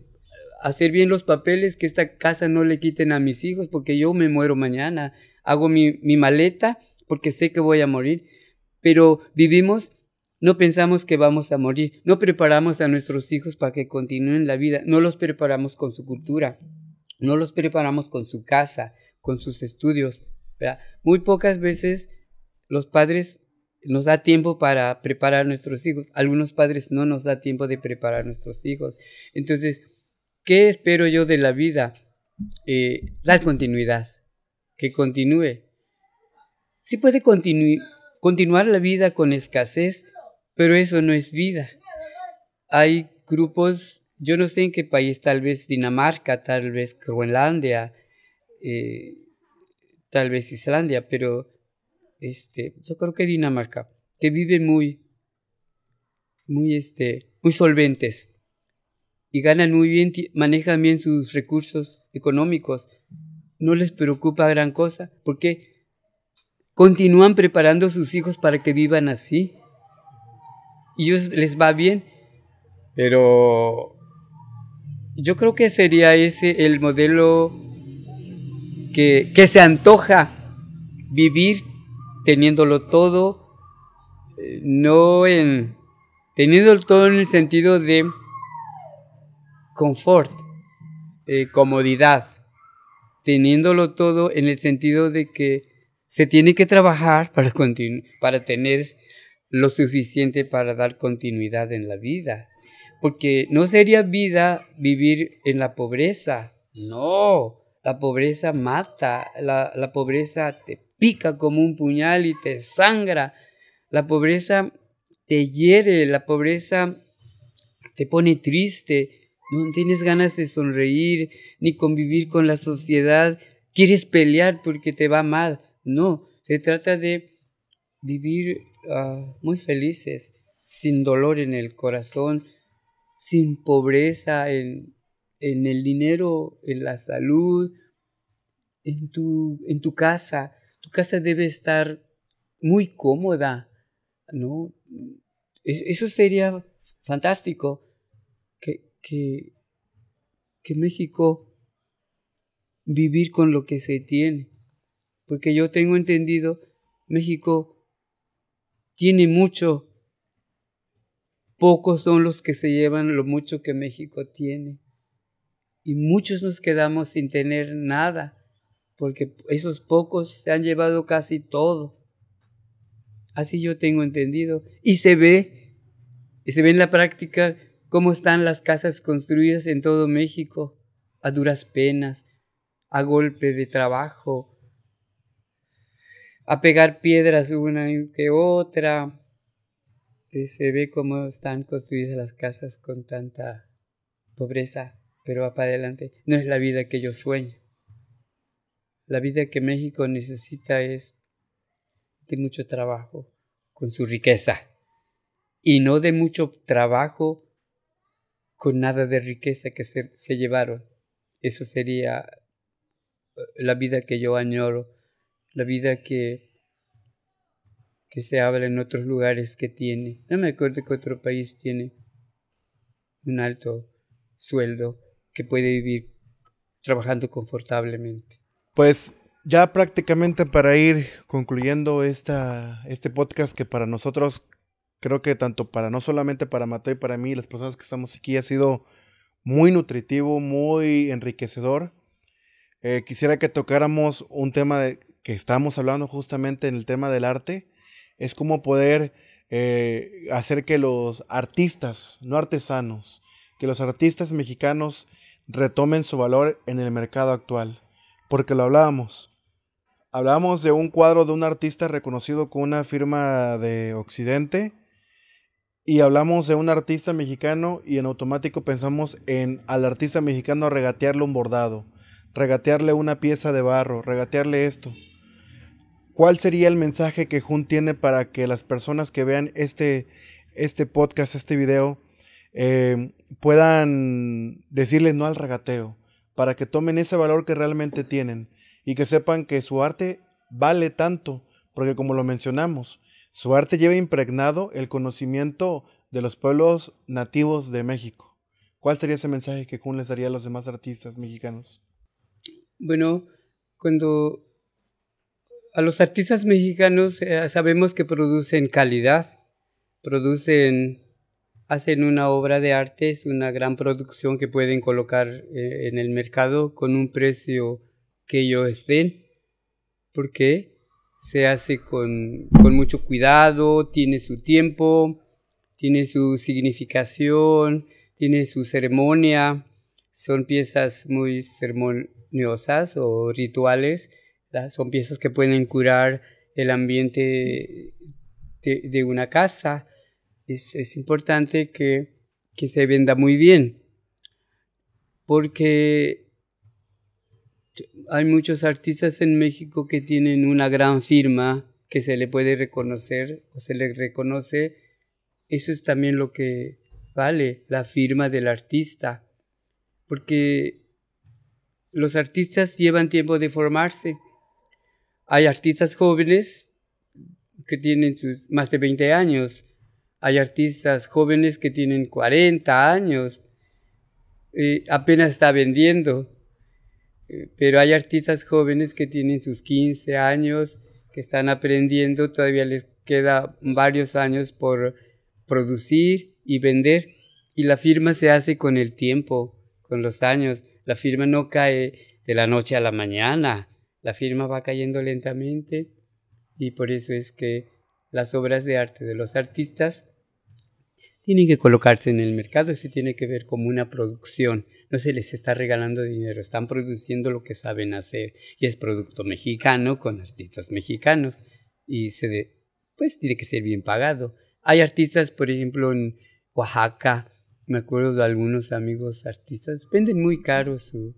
hacer bien los papeles, que esta casa no le quiten a mis hijos porque yo me muero mañana. Hago mi, mi maleta porque sé que voy a morir pero vivimos, no pensamos que vamos a morir, no preparamos a nuestros hijos para que continúen la vida, no los preparamos con su cultura, no los preparamos con su casa, con sus estudios. Muy pocas veces los padres nos da tiempo para preparar a nuestros hijos. Algunos padres no nos da tiempo de preparar a nuestros hijos. Entonces, ¿qué espero yo de la vida? Eh, dar continuidad, que continúe. Si puede continuar continuar la vida con escasez, pero eso no es vida. Hay grupos, yo no sé en qué país, tal vez Dinamarca, tal vez Groenlandia, eh, tal vez Islandia, pero este, yo creo que Dinamarca, que viven muy, muy, este, muy solventes y ganan muy bien, manejan bien sus recursos económicos. No les preocupa gran cosa. porque continúan preparando a sus hijos para que vivan así. Y ellos les va bien. Pero yo creo que sería ese el modelo que, se antoja vivir teniéndolo todo, eh, no en teniéndolo todo en el sentido de confort, eh, comodidad, teniéndolo todo en el sentido de que se tiene que trabajar para, tener lo suficiente para dar continuidad en la vida. Porque no sería vida vivir en la pobreza. No, la pobreza mata, la pobreza te pica como un puñal y te sangra. La pobreza te hiere, la pobreza te pone triste, no tienes ganas de sonreír ni convivir con la sociedad, quieres pelear porque te va mal. No, se trata de vivir ah, muy felices, sin dolor en el corazón, sin pobreza en, el dinero, en la salud, en tu, casa. Tu casa debe estar muy cómoda, ¿no? eso sería fantástico, que, que, que México vivir con lo que se tiene porque yo tengo entendido, México tiene mucho, pocos son los que se llevan lo mucho que México tiene. Y muchos nos quedamos sin tener nada, porque esos pocos se han llevado casi todo. Así yo tengo entendido. Y se ve, y se ve en la práctica cómo están las casas construidas en todo México, a duras penas, a golpe de trabajo, a pegar piedras una que otra. Eh, se ve cómo están construidas las casas con tanta pobreza, pero va para adelante. No es la vida que yo sueño. La vida que México necesita es de mucho trabajo con su riqueza y no de mucho trabajo con nada de riqueza que se, se llevaron. Eso sería eh, la vida que yo añoro la vida que, se habla en otros lugares que tiene. No me acuerdo que otro país tiene un alto sueldo que puede vivir trabajando confortablemente. Pues ya prácticamente para ir concluyendo esta, este podcast que para nosotros, creo que tanto para, no solamente para Mateo y para mí, las personas que estamos aquí, ha sido muy nutritivo, muy enriquecedor. Eh, quisiera que tocáramos un tema de, que estábamos hablando justamente en el tema del arte, es cómo poder eh, hacer que los artistas, no artesanos, que los artistas mexicanos retomen su valor en el mercado actual. Porque lo hablábamos. Hablábamos de un cuadro de un artista reconocido con una firma de Occidente y hablamos de un artista mexicano y en automático pensamos en al artista mexicano regatearle un bordado, regatearle una pieza de barro, regatearle esto. ¿Cuál sería el mensaje que Jun tiene para que las personas que vean este, este podcast, este video, eh, puedan decirle no al regateo? Para que tomen ese valor que realmente tienen y que sepan que su arte vale tanto, porque como lo mencionamos, su arte lleva impregnado el conocimiento de los pueblos nativos de México. ¿Cuál sería ese mensaje que Jun les daría a los demás artistas mexicanos? Bueno, cuando a los artistas mexicanos eh, sabemos que producen calidad, producen, hacen una obra de arte, es una gran producción que pueden colocar eh, en el mercado con un precio que ellos estén, porque se hace con, con mucho cuidado, tiene su tiempo, tiene su significación, tiene su ceremonia, son piezas muy ceremoniosas o rituales son piezas que pueden curar el ambiente de, una casa. Es, importante que, se venda muy bien, porque hay muchos artistas en México que tienen una gran firma que se le puede reconocer o se le reconoce. Eso es también lo que vale, la firma del artista, porque los artistas llevan tiempo de formarse hay artistas jóvenes que tienen sus más de 20 años. Hay artistas jóvenes que tienen 40 años. Eh, apenas está vendiendo. Eh, pero hay artistas jóvenes que tienen sus 15 años, que están aprendiendo, todavía les queda varios años por producir y vender. Y la firma se hace con el tiempo, con los años. La firma no cae de la noche a la mañana la firma va cayendo lentamente y por eso es que las obras de arte de los artistas tienen que colocarse en el mercado, se tiene que ver como una producción, no se les está regalando dinero, están produciendo lo que saben hacer y es producto mexicano con artistas mexicanos y se pues tiene que ser bien pagado. Hay artistas, por ejemplo, en Oaxaca, me acuerdo de algunos amigos artistas, venden muy caro su,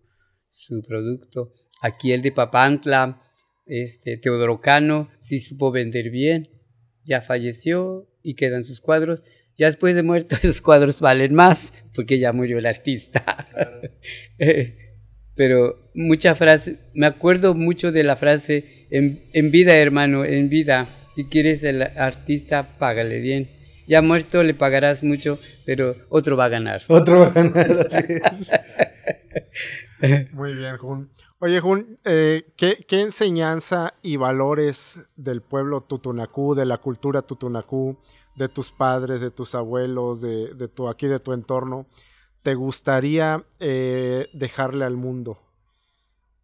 su producto Aquí el de Papantla, este, Teodoro Cano, sí supo vender bien, ya falleció y quedan sus cuadros. Ya después de muerto, los <laughs> cuadros valen más porque ya murió el artista. <laughs> Pero mucha frase, me acuerdo mucho de la frase, en, vida hermano, en vida, si quieres el artista, págale bien. Ya muerto le pagarás mucho, pero otro va a ganar. Otro va a ganar, Muy bien, Juan. Oye, Jun, eh, ¿qué, enseñanza y valores del pueblo tutunacú, de la cultura tutunacú, de tus padres, de tus abuelos, de, tu aquí, de tu entorno, te gustaría eh, dejarle al mundo?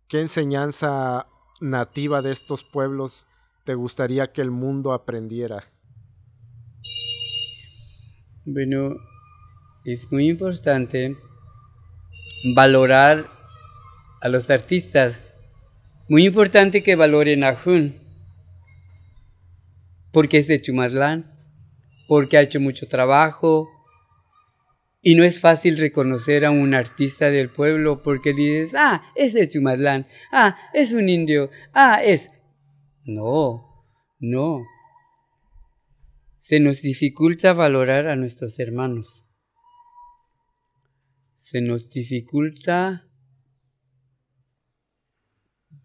¿Qué enseñanza nativa de estos pueblos te gustaría que el mundo aprendiera? Bueno, es muy importante valorar a los artistas. Muy importante que valoren a Jun, porque es de Chumatlán, porque ha hecho mucho trabajo, y no es fácil reconocer a un artista del pueblo porque dices, ah, es de Chumatlán, ah, es un indio, ah, es... No, no. Se nos dificulta valorar a nuestros hermanos. Se nos dificulta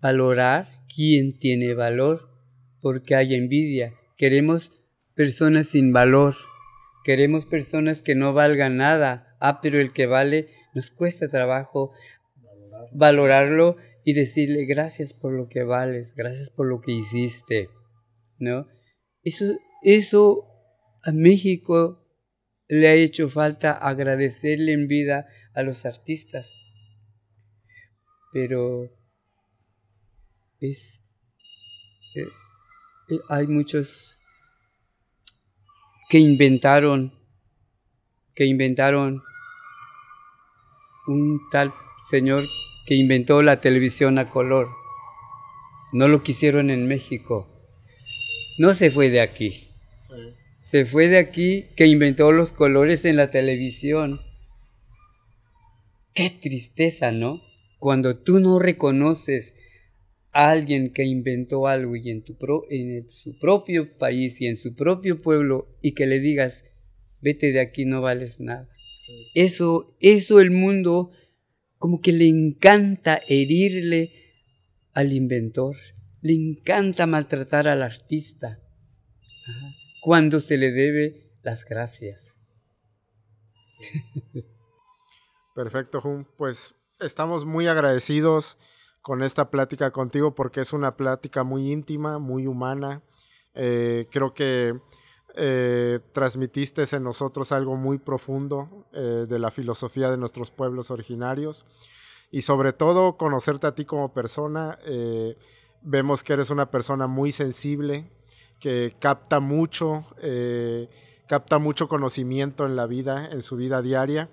valorar quién tiene valor, porque hay envidia. Queremos personas sin valor, queremos personas que no valgan nada. Ah, pero el que vale nos cuesta trabajo valorarlo, y decirle gracias por lo que vales, gracias por lo que hiciste, ¿no? Eso, eso a México le ha hecho falta agradecerle en vida a los artistas. Pero es, eh, eh, hay muchos que inventaron, que inventaron un tal señor que inventó la televisión a color. No lo quisieron en México. No se fue de aquí. Se fue de aquí que inventó los colores en la televisión. Qué tristeza, ¿no? Cuando tú no reconoces alguien que inventó algo y en, tu pro, en su propio país y en su propio pueblo y que le digas, vete de aquí, no vales nada. Eso, eso el mundo como que le encanta herirle al inventor, le encanta maltratar al artista cuando se le debe las gracias. <laughs> Perfecto, Jun. Pues estamos muy agradecidos con esta plática contigo porque es una plática muy íntima, muy humana. Eh, creo que eh, transmitiste en nosotros algo muy profundo eh, de la filosofía de nuestros pueblos originarios y sobre todo conocerte a ti como persona. vemos que eres una persona muy sensible, que capta mucho, capta mucho conocimiento en la vida, en su vida diaria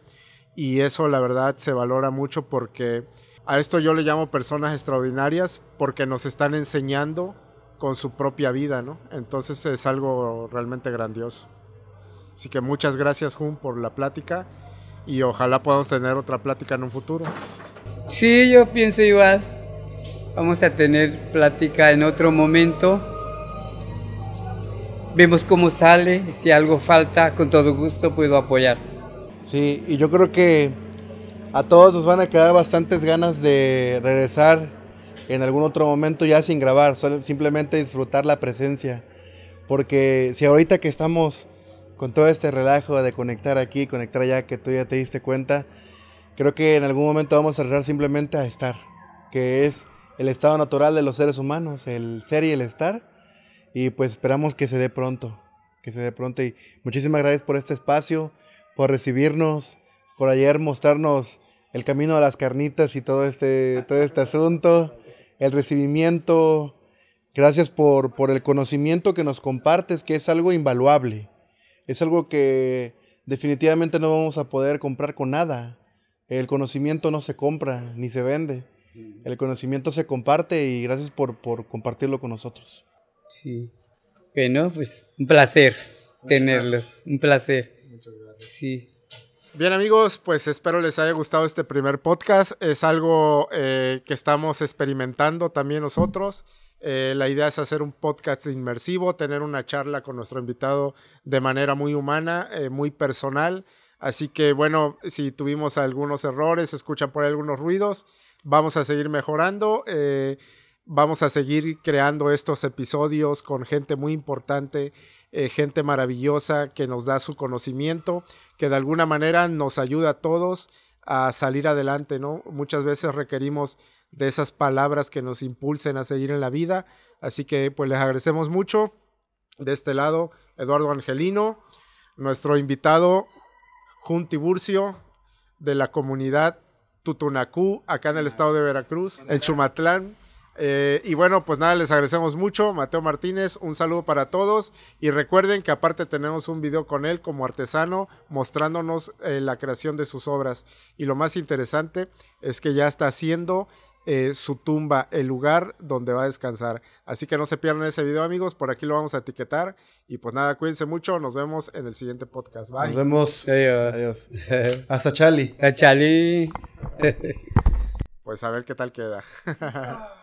y eso la verdad se valora mucho porque a esto yo le llamo personas extraordinarias porque nos están enseñando con su propia vida, ¿no? Entonces es algo realmente grandioso. Así que muchas gracias, Jun, por la plática y ojalá podamos tener otra plática en un futuro. Sí, yo pienso igual. Vamos a tener plática en otro momento. Vemos cómo sale, si algo falta, con todo gusto puedo apoyar. Sí, y yo creo que a todos nos van a quedar bastantes ganas de regresar en algún otro momento ya sin grabar, solo, simplemente disfrutar la presencia. Porque si ahorita que estamos con todo este relajo de conectar aquí, conectar allá, que tú ya te diste cuenta, creo que en algún momento vamos a regresar simplemente a estar, que es el estado natural de los seres humanos, el ser y el estar. Y pues esperamos que se dé pronto, que se dé pronto. Y muchísimas gracias por este espacio, por recibirnos, por ayer mostrarnos el camino a las carnitas y todo este, todo este asunto, el recibimiento. Gracias por, por el conocimiento que nos compartes, que es algo invaluable. Es algo que definitivamente no vamos a poder comprar con nada. El conocimiento no se compra ni se vende. El conocimiento se comparte y gracias por, compartirlo con nosotros. Sí. Bueno, pues un placer tenerles. tenerlos. Un placer. Muchas gracias. Sí. Bien amigos, pues espero les haya gustado este primer podcast. Es algo eh, que estamos experimentando también nosotros. Eh, la idea es hacer un podcast inmersivo, tener una charla con nuestro invitado de manera muy humana, eh, muy personal. Así que bueno, si tuvimos algunos errores, escuchan por algunos ruidos, vamos a seguir mejorando. vamos a seguir creando estos episodios con gente muy importante eh, gente maravillosa que nos da su conocimiento, que de alguna manera nos ayuda a todos a salir adelante, ¿no? Muchas veces requerimos de esas palabras que nos impulsen a seguir en la vida. Así que pues les agradecemos mucho. De este lado, Eduardo Angelino, nuestro invitado Jun Tiburcio de la comunidad Tutunacú, acá en el estado de Veracruz, en Chumatlán. Eh, y bueno, pues nada, les agradecemos mucho. Mateo Martínez, un saludo para todos. Y recuerden que aparte tenemos un video con él como artesano mostrándonos eh, la creación de sus obras. Y lo más interesante es que ya está haciendo eh, su tumba, el lugar donde va a descansar. Así que no se pierdan ese video amigos, por aquí lo vamos a etiquetar. Y pues nada, cuídense mucho, nos vemos en el siguiente podcast. Bye. Nos vemos. Adiós. Adiós. Hasta Chali. Hasta Chali. pues a ver qué tal queda. <laughs>